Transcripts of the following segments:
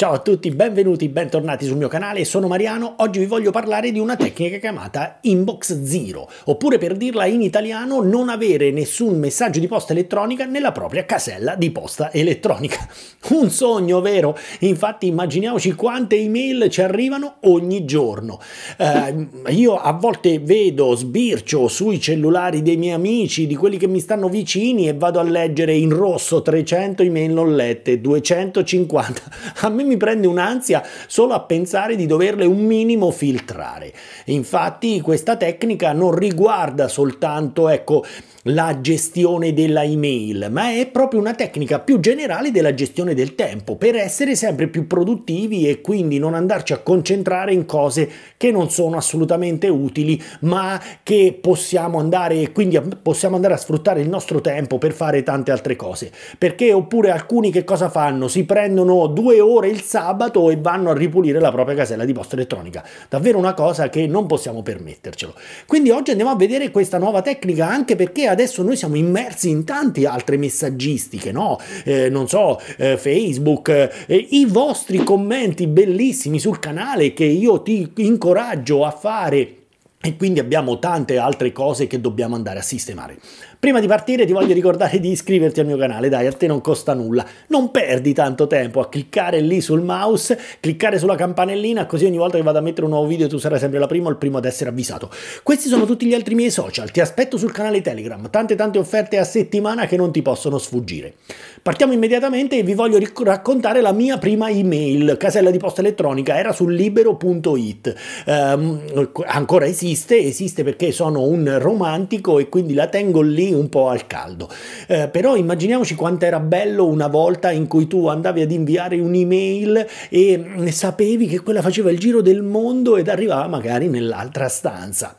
Ciao a tutti, benvenuti, bentornati sul mio canale, sono Mariano, oggi vi voglio parlare di una tecnica chiamata Inbox Zero, oppure per dirla in italiano non avere nessun messaggio di posta elettronica nella propria casella di posta elettronica. Un sogno vero? Infatti immaginiamoci quante email ci arrivano ogni giorno. Eh, io a volte vedo, sbircio sui cellulari dei miei amici, di quelli che mi stanno vicini e vado a leggere in rosso 300 email non lette, 250. A me mi prende un'ansia solo a pensare di doverle un minimo filtrare. Infatti questa tecnica non riguarda soltanto, ecco, la gestione della email, ma è proprio una tecnica più generale della gestione del tempo per essere sempre più produttivi e quindi non andarci a concentrare in cose che non sono assolutamente utili, ma che possiamo andare quindi possiamo andare a sfruttare il nostro tempo per fare tante altre cose. Perché oppure alcuni che cosa fanno? Si prendono due ore il sabato e vanno a ripulire la propria casella di posta elettronica. Davvero una cosa che non possiamo permettercelo. Quindi oggi andiamo a vedere questa nuova tecnica anche perché ha adesso noi siamo immersi in tante altre messaggistiche, no? Eh, non so, eh, Facebook, eh, eh, i vostri commenti bellissimi sul canale che io ti incoraggio a fare e quindi abbiamo tante altre cose che dobbiamo andare a sistemare. Prima di partire ti voglio ricordare di iscriverti al mio canale, dai, a te non costa nulla. Non perdi tanto tempo a cliccare lì sul mouse, cliccare sulla campanellina, così ogni volta che vado a mettere un nuovo video tu sarai sempre la prima o il primo ad essere avvisato. Questi sono tutti gli altri miei social, ti aspetto sul canale Telegram, tante tante offerte a settimana che non ti possono sfuggire. Partiamo immediatamente e vi voglio raccontare la mia prima email, casella di posta elettronica, era su libero.it. Um, ehm, ancora esiste, esiste perché sono un romantico e quindi la tengo lì un po' al caldo. Eh, però immaginiamoci quanto era bello una volta in cui tu andavi ad inviare un'email e mm, sapevi che quella faceva il giro del mondo ed arrivava magari nell'altra stanza.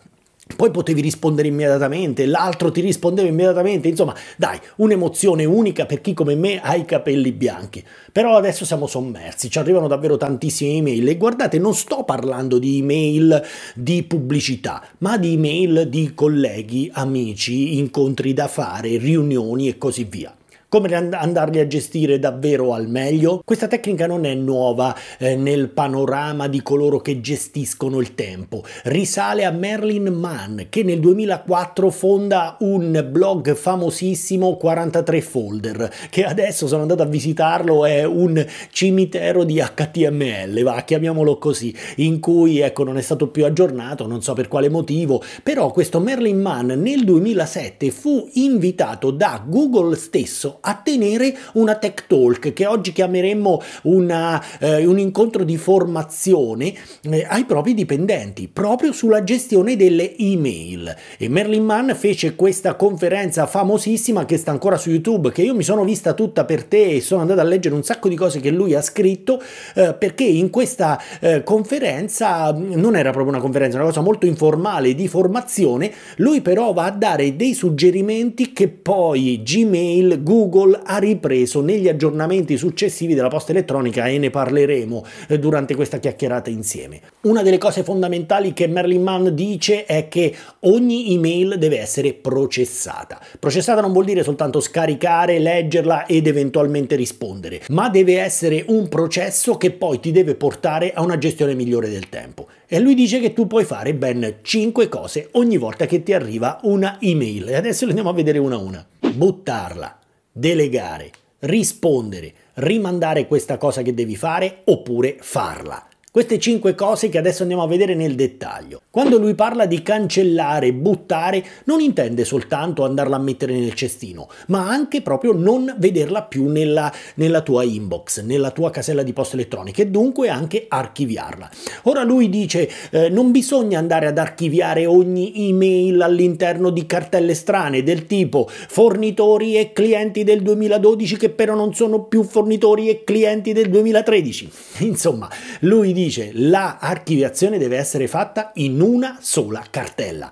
Poi potevi rispondere immediatamente, l'altro ti rispondeva immediatamente, insomma, dai, un'emozione unica per chi come me ha i capelli bianchi. Però adesso siamo sommersi, ci arrivano davvero tantissime email e guardate, non sto parlando di email di pubblicità, ma di email di colleghi, amici, incontri da fare, riunioni e così via come andarli a gestire davvero al meglio. Questa tecnica non è nuova eh, nel panorama di coloro che gestiscono il tempo, risale a Merlin Mann che nel 2004 fonda un blog famosissimo 43 Folder che adesso sono andato a visitarlo, è un cimitero di HTML, va, chiamiamolo così, in cui ecco non è stato più aggiornato, non so per quale motivo, però questo Merlin Mann nel 2007 fu invitato da Google stesso a tenere una tech talk che oggi chiameremmo una, eh, un incontro di formazione eh, ai propri dipendenti proprio sulla gestione delle email e Merlin Mann fece questa conferenza famosissima che sta ancora su YouTube che io mi sono vista tutta per te e sono andato a leggere un sacco di cose che lui ha scritto eh, perché in questa eh, conferenza mm, non era proprio una conferenza, una cosa molto informale di formazione, lui però va a dare dei suggerimenti che poi Gmail, Google Google ha ripreso negli aggiornamenti successivi della posta elettronica e ne parleremo eh, durante questa chiacchierata insieme. Una delle cose fondamentali che Merlin Mann dice è che ogni email deve essere processata. Processata non vuol dire soltanto scaricare, leggerla ed eventualmente rispondere, ma deve essere un processo che poi ti deve portare a una gestione migliore del tempo. E lui dice che tu puoi fare ben 5 cose ogni volta che ti arriva una email. E adesso le andiamo a vedere una a una. Buttarla, delegare, rispondere, rimandare questa cosa che devi fare oppure farla. Queste cinque cose che adesso andiamo a vedere nel dettaglio. Quando lui parla di cancellare, buttare, non intende soltanto andarla a mettere nel cestino, ma anche proprio non vederla più nella, nella tua inbox, nella tua casella di posta elettronica e dunque anche archiviarla. Ora lui dice eh, non bisogna andare ad archiviare ogni email all'interno di cartelle strane del tipo fornitori e clienti del 2012 che però non sono più fornitori e clienti del 2013. Insomma, lui dice dice l'archiviazione deve essere fatta in una sola cartella.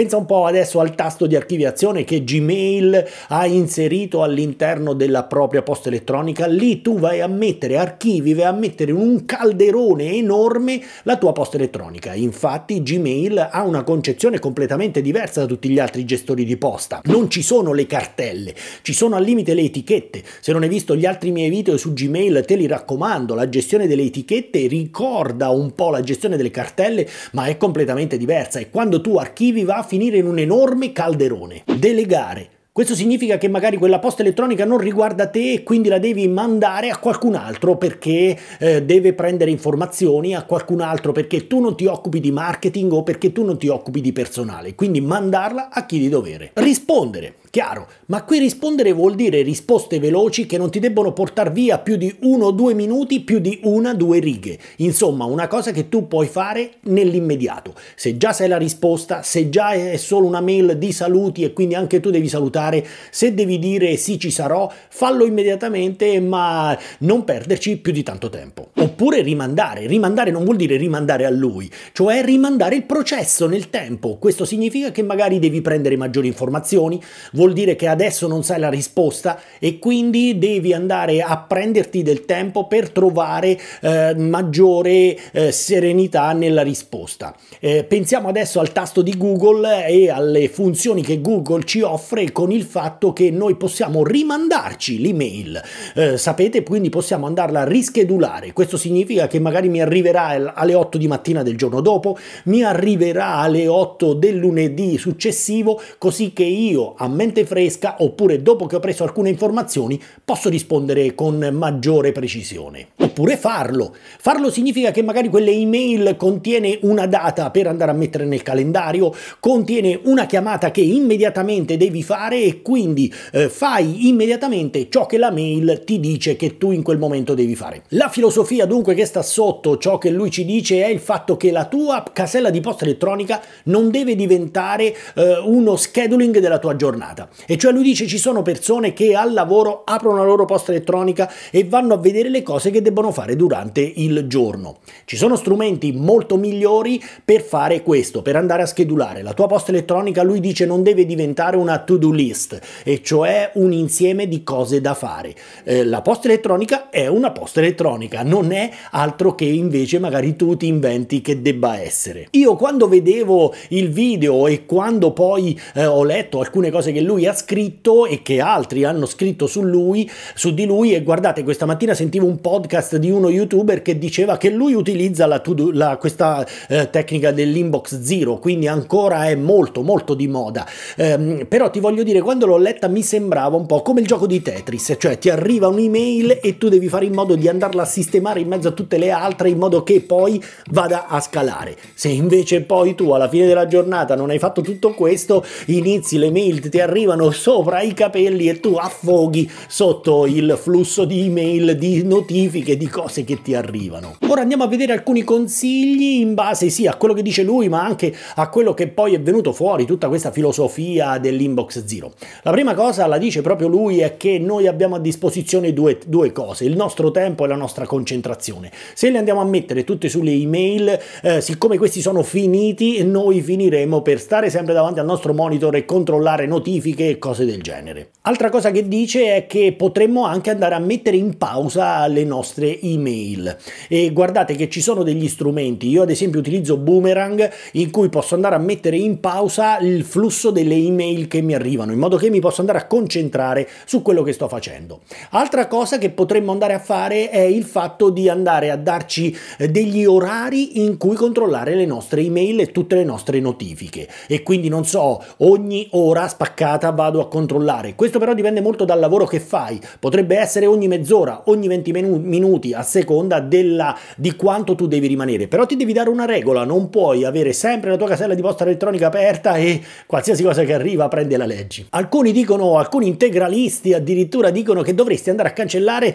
Pensa un po' adesso al tasto di archiviazione che Gmail ha inserito all'interno della propria posta elettronica, lì tu vai a mettere archivi, vai a mettere in un calderone enorme la tua posta elettronica. Infatti Gmail ha una concezione completamente diversa da tutti gli altri gestori di posta. Non ci sono le cartelle, ci sono al limite le etichette. Se non hai visto gli altri miei video su Gmail te li raccomando, la gestione delle etichette ricorda un po' la gestione delle cartelle, ma è completamente diversa e quando tu archivi va a finire in un enorme calderone. Delegare. Questo significa che magari quella posta elettronica non riguarda te e quindi la devi mandare a qualcun altro perché eh, deve prendere informazioni a qualcun altro perché tu non ti occupi di marketing o perché tu non ti occupi di personale. Quindi mandarla a chi di dovere. Rispondere. Chiaro, ma qui rispondere vuol dire risposte veloci che non ti debbono portare via più di uno o due minuti, più di una o due righe. Insomma, una cosa che tu puoi fare nell'immediato. Se già sai la risposta, se già è solo una mail di saluti e quindi anche tu devi salutare, se devi dire sì ci sarò, fallo immediatamente ma non perderci più di tanto tempo. Oppure rimandare. Rimandare non vuol dire rimandare a lui, cioè rimandare il processo nel tempo. Questo significa che magari devi prendere maggiori informazioni, vuol dire che adesso non sai la risposta e quindi devi andare a prenderti del tempo per trovare eh, maggiore eh, serenità nella risposta. Eh, pensiamo adesso al tasto di Google e alle funzioni che Google ci offre con il fatto che noi possiamo rimandarci l'email. Eh, sapete, quindi possiamo andarla a rischedulare. Questo significa che magari mi arriverà alle 8 di mattina del giorno dopo, mi arriverà alle 8 del lunedì successivo, così che io a mezzanotte mente fresca oppure dopo che ho preso alcune informazioni posso rispondere con maggiore precisione oppure farlo. Farlo significa che magari quelle email contiene una data per andare a mettere nel calendario, contiene una chiamata che immediatamente devi fare e quindi eh, fai immediatamente ciò che la mail ti dice che tu in quel momento devi fare. La filosofia dunque che sta sotto ciò che lui ci dice è il fatto che la tua casella di posta elettronica non deve diventare eh, uno scheduling della tua giornata. E cioè lui dice ci sono persone che al lavoro aprono la loro posta elettronica e vanno a vedere le cose che debbono debbono fare durante il giorno. Ci sono strumenti molto migliori per fare questo, per andare a schedulare. La tua posta elettronica, lui dice, non deve diventare una to-do list, e cioè un insieme di cose da fare. Eh, la posta elettronica è una posta elettronica, non è altro che invece magari tu ti inventi che debba essere. Io quando vedevo il video e quando poi eh, ho letto alcune cose che lui ha scritto e che altri hanno scritto su lui, su di lui e guardate questa mattina sentivo un podcast podcast di uno youtuber che diceva che lui utilizza la do, la, questa eh, tecnica dell'inbox zero, quindi ancora è molto molto di moda. Ehm, però ti voglio dire, quando l'ho letta mi sembrava un po' come il gioco di Tetris, cioè ti arriva un'email e tu devi fare in modo di andarla a sistemare in mezzo a tutte le altre in modo che poi vada a scalare. Se invece poi tu alla fine della giornata non hai fatto tutto questo, inizi le mail ti arrivano sopra i capelli e tu affoghi sotto il flusso di email, di notifiche, di cose che ti arrivano. Ora andiamo a vedere alcuni consigli in base sì a quello che dice lui, ma anche a quello che poi è venuto fuori, tutta questa filosofia dell'inbox zero. La prima cosa la dice proprio lui è che noi abbiamo a disposizione due, due cose, il nostro tempo e la nostra concentrazione. Se le andiamo a mettere tutte sulle email, eh, siccome questi sono finiti, noi finiremo per stare sempre davanti al nostro monitor e controllare notifiche e cose del genere. Altra cosa che dice è che potremmo anche andare a mettere in pausa le nostre le email. E guardate che ci sono degli strumenti, io ad esempio utilizzo Boomerang in cui posso andare a mettere in pausa il flusso delle email che mi arrivano, in modo che mi posso andare a concentrare su quello che sto facendo. Altra cosa che potremmo andare a fare è il fatto di andare a darci eh, degli orari in cui controllare le nostre email e tutte le nostre notifiche e quindi non so, ogni ora spaccata vado a controllare. Questo però dipende molto dal lavoro che fai, potrebbe essere ogni mezz'ora, ogni 20 minuti minuti a seconda della, di quanto tu devi rimanere. Però ti devi dare una regola, non puoi avere sempre la tua casella di posta elettronica aperta e qualsiasi cosa che arriva prende la legge. Alcuni dicono, alcuni integralisti addirittura dicono che dovresti andare a cancellare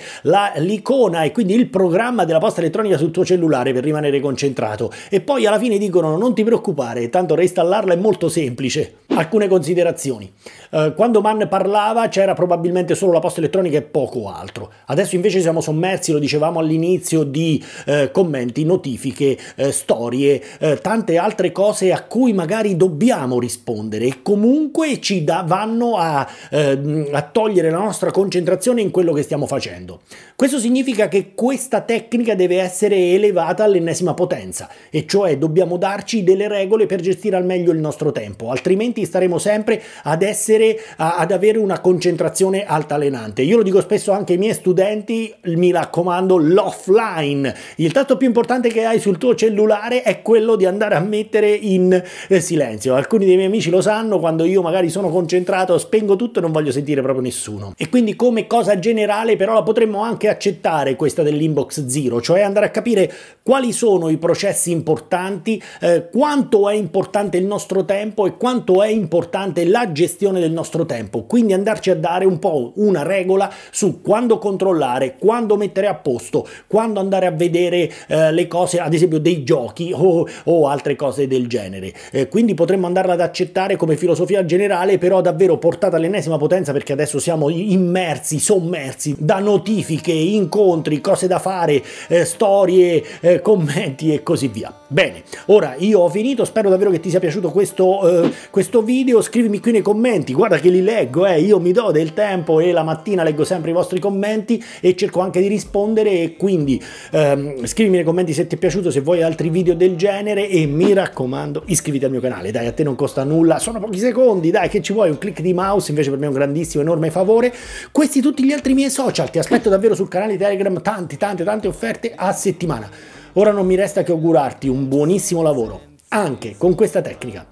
l'icona e quindi il programma della posta elettronica sul tuo cellulare per rimanere concentrato. E poi alla fine dicono non ti preoccupare, tanto reinstallarla è molto semplice. Alcune considerazioni. Eh, quando Mann parlava c'era probabilmente solo la posta elettronica e poco altro. Adesso invece siamo sommersi, lo dicevamo all'inizio, di eh, commenti, notifiche, eh, storie, eh, tante altre cose a cui magari dobbiamo rispondere e comunque ci da, vanno a, eh, a togliere la nostra concentrazione in quello che stiamo facendo. Questo significa che questa tecnica deve essere elevata all'ennesima potenza, e cioè dobbiamo darci delle regole per gestire al meglio il nostro tempo, altrimenti staremo sempre ad essere, a, ad avere una concentrazione altalenante. Io lo dico spesso anche ai miei studenti, mi raccomando, l'offline. Il tasto più importante che hai sul tuo cellulare è quello di andare a mettere in eh, silenzio. Alcuni dei miei amici lo sanno, quando io magari sono concentrato spengo tutto e non voglio sentire proprio nessuno. E quindi come cosa generale però la potremmo anche accettare questa dell'inbox zero, cioè andare a capire quali sono i processi importanti, eh, quanto è importante il nostro tempo e quanto è importante la gestione del nostro tempo, quindi andarci a dare un po' una regola su quando controllare, quando mettere a posto, quando andare a vedere eh, le cose, ad esempio dei giochi o, o altre cose del genere. Eh, quindi potremmo andarla ad accettare come filosofia generale, però davvero portata all'ennesima potenza perché adesso siamo immersi, sommersi da notifiche, incontri, cose da fare, eh, storie, eh, commenti e così via. Bene, ora io ho finito, spero davvero che ti sia piaciuto questo, eh, questo video, scrivimi qui nei commenti, guarda che li leggo, eh, io mi do del tempo e la mattina leggo sempre i vostri commenti e cerco anche di rispondere e quindi ehm, scrivimi nei commenti se ti è piaciuto, se vuoi altri video del genere e mi raccomando iscriviti al mio canale, dai a te non costa nulla, sono pochi secondi, dai che ci vuoi, un click di mouse invece per me è un grandissimo, enorme favore, questi tutti gli altri miei social, ti aspetto davvero sul canale Telegram, Tante, tante, tante offerte a settimana. Ora non mi resta che augurarti un buonissimo lavoro, anche con questa tecnica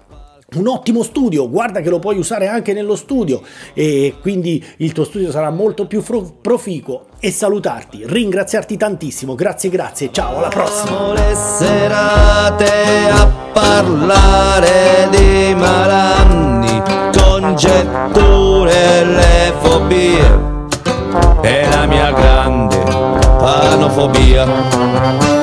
un ottimo studio, guarda che lo puoi usare anche nello studio e quindi il tuo studio sarà molto più proficuo e salutarti, ringraziarti tantissimo, grazie grazie, ciao alla prossima! le serate a parlare di malanni, congetture le fobie e la mia grande panofobia